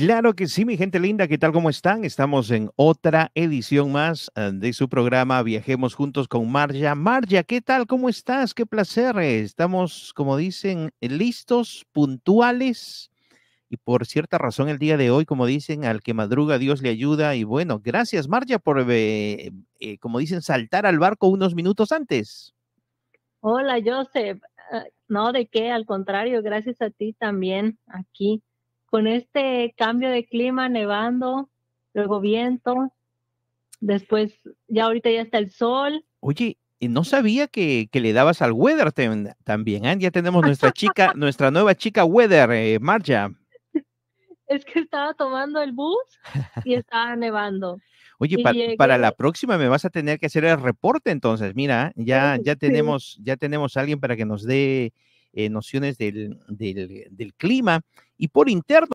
Claro que sí, mi gente linda, ¿qué tal? ¿Cómo están? Estamos en otra edición más eh, de su programa Viajemos Juntos con Marja. Marja, ¿qué tal? ¿Cómo estás? Qué placer. Estamos, como dicen, listos, puntuales. Y por cierta razón el día de hoy, como dicen, al que madruga Dios le ayuda. Y bueno, gracias Marja por, eh, eh, como dicen, saltar al barco unos minutos antes. Hola Joseph. no, de qué, al contrario, gracias a ti también aquí con este cambio de clima, nevando, luego viento, después ya ahorita ya está el sol. Oye, no sabía que, le dabas al weather también, ¿eh? Ya tenemos nuestra chica, nuestra nueva chica weather, eh, Marja. Es que estaba tomando el bus y estaba nevando. Oye, para la próxima me vas a tener que hacer el reporte entonces. Mira, ya, ya tenemos, ya tenemos a alguien para que nos dé eh, nociones del, del, del clima y por interno